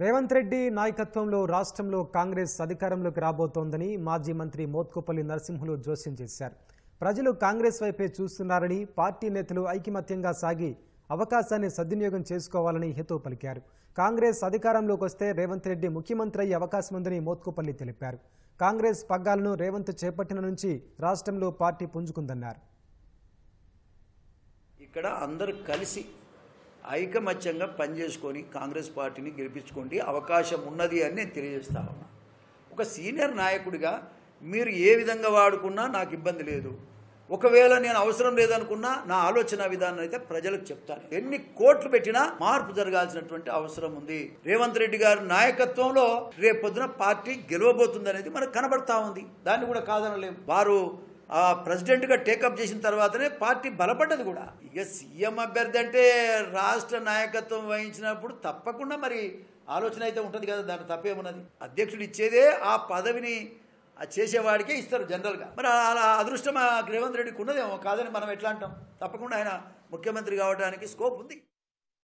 రేవంత్ రెడ్డి నాయకత్వంలో రాష్ట్రంలో కాంగ్రెస్ అధికారంలోకి రాబోతోందని మాజీ మంత్రి మోత్కుపల్లి నరసింహులు జోస్యం చేశారు ప్రజలు కాంగ్రెస్ వైపే చూస్తున్నారని పార్టీ నేతలు ఐకమత్యంగా సాగి అవకాశాన్ని సద్వినియోగం చేసుకోవాలని హితవు పలికారు కాంగ్రెస్ అధికారంలోకి వస్తే రేవంత్ రెడ్డి ముఖ్యమంత్రి అయ్యే అవకాశం ఉందని మోత్కుపల్లి తెలిపారు కాంగ్రెస్ పగ్గాలను రేవంత్ చేపట్టిన నుంచి రాష్ట్రంలో పార్టీ పుంజుకుందన్నారు ఇక్కడ అందరూ కలిసి ఐకమత్యంగా పనిచేసుకొని కాంగ్రెస్ పార్టీని గెలిపించుకోండి అవకాశం ఉన్నది అని నేను తెలియజేస్తా ఒక సీనియర్ నాయకుడిగా మీరు ఏ విధంగా వాడుకున్నా నాకు ఇబ్బంది లేదు ఒకవేళ నేను అవసరం లేదనుకున్నా నా ఆలోచన విధానం అయితే ప్రజలకు చెప్తాను ఎన్ని కోట్లు పెట్టినా మార్పు జరగాల్సినటువంటి అవసరం ఉంది రేవంత్ రెడ్డి గారి నాయకత్వంలో రేపొద్దున పార్టీ గెలవబోతుంది అనేది మనకు కనబడతా ఉంది దాన్ని కూడా కాదనలేము వారు ఆ ప్రెసిడెంట్గా టేకప్ చేసిన తర్వాతనే పార్టీ బలపడ్డది కూడా ఇక సీఎం అభ్యర్థి అంటే రాష్ట్ర నాయకత్వం వహించినప్పుడు తప్పకుండా మరి ఆలోచన అయితే ఉంటుంది కదా దాని తప్పేమున్నది అధ్యక్షుడు ఇచ్చేదే ఆ పదవిని చేసేవాడికే ఇస్తారు జనరల్గా మరి అలా అదృష్టం రేవంత్ రెడ్డికి ఉన్నదేమో కాదని మనం ఎట్లా అంటాం తప్పకుండా ఆయన ముఖ్యమంత్రి కావడానికి స్కోప్ ఉంది